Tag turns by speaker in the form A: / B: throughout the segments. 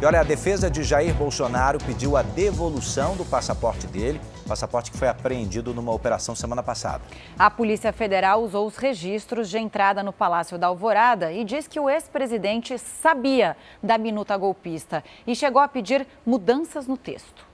A: E olha, a defesa de Jair Bolsonaro pediu a devolução do passaporte dele, passaporte que foi apreendido numa operação semana passada.
B: A Polícia Federal usou os registros de entrada no Palácio da Alvorada e diz que o ex-presidente sabia da minuta golpista e chegou a pedir mudanças no texto.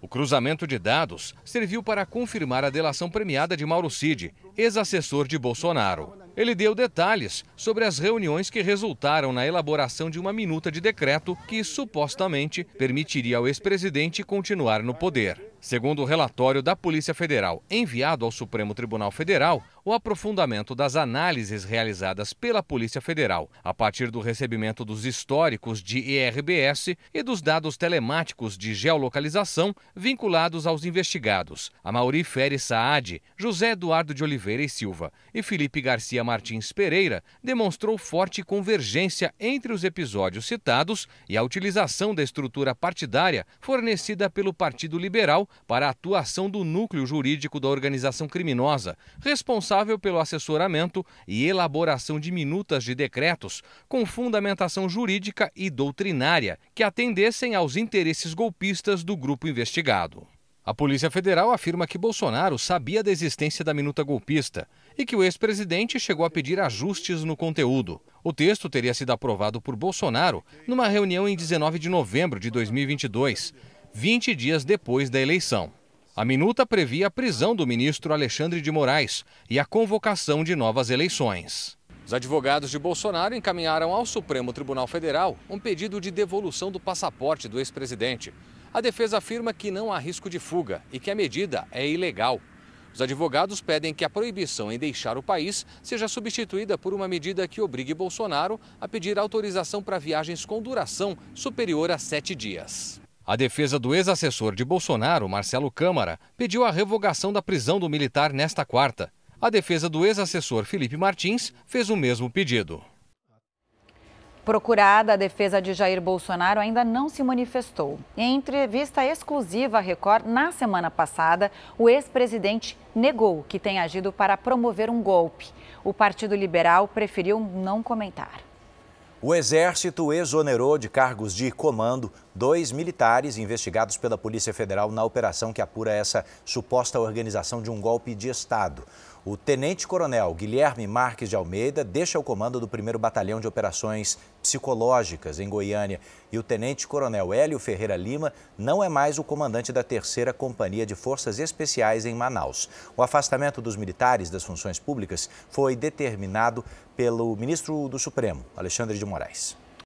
C: O cruzamento de dados serviu para confirmar a delação premiada de Mauro Cid, ex-assessor de Bolsonaro. Ele deu detalhes sobre as reuniões que resultaram na elaboração de uma minuta de decreto que supostamente permitiria ao ex-presidente continuar no poder. Segundo o relatório da Polícia Federal enviado ao Supremo Tribunal Federal, o aprofundamento das análises realizadas pela Polícia Federal a partir do recebimento dos históricos de IRBS e dos dados telemáticos de geolocalização vinculados aos investigados, Mauri Ferre Saad, José Eduardo de Oliveira e Silva e Felipe Garcia Martins Pereira, demonstrou forte convergência entre os episódios citados e a utilização da estrutura partidária fornecida pelo Partido Liberal para a atuação do núcleo jurídico da organização criminosa, responsável pelo assessoramento e elaboração de minutas de decretos com fundamentação jurídica e doutrinária que atendessem aos interesses golpistas do grupo investigado. A Polícia Federal afirma que Bolsonaro sabia da existência da minuta golpista e que o ex-presidente chegou a pedir ajustes no conteúdo. O texto teria sido aprovado por Bolsonaro numa reunião em 19 de novembro de 2022 20 dias depois da eleição. A minuta previa a prisão do ministro Alexandre de Moraes e a convocação de novas eleições. Os advogados de Bolsonaro encaminharam ao Supremo Tribunal Federal um pedido de devolução do passaporte do ex-presidente. A defesa afirma que não há risco de fuga e que a medida é ilegal. Os advogados pedem que a proibição em deixar o país seja substituída por uma medida que obrigue Bolsonaro a pedir autorização para viagens com duração superior a sete dias. A defesa do ex-assessor de Bolsonaro, Marcelo Câmara, pediu a revogação da prisão do militar nesta quarta. A defesa do ex-assessor Felipe Martins fez o mesmo pedido.
B: Procurada, a defesa de Jair Bolsonaro ainda não se manifestou. Em entrevista exclusiva à Record na semana passada, o ex-presidente negou que tenha agido para promover um golpe. O Partido Liberal preferiu não comentar.
A: O Exército exonerou de cargos de comando dois militares investigados pela Polícia Federal na operação que apura essa suposta organização de um golpe de Estado. O tenente-coronel Guilherme Marques de Almeida deixa o comando do 1 Batalhão de Operações Psicológicas em Goiânia e o tenente-coronel Hélio Ferreira Lima não é mais o comandante da 3 Companhia de Forças Especiais em Manaus. O afastamento dos militares das funções públicas foi determinado pelo ministro do Supremo, Alexandre de Moraes.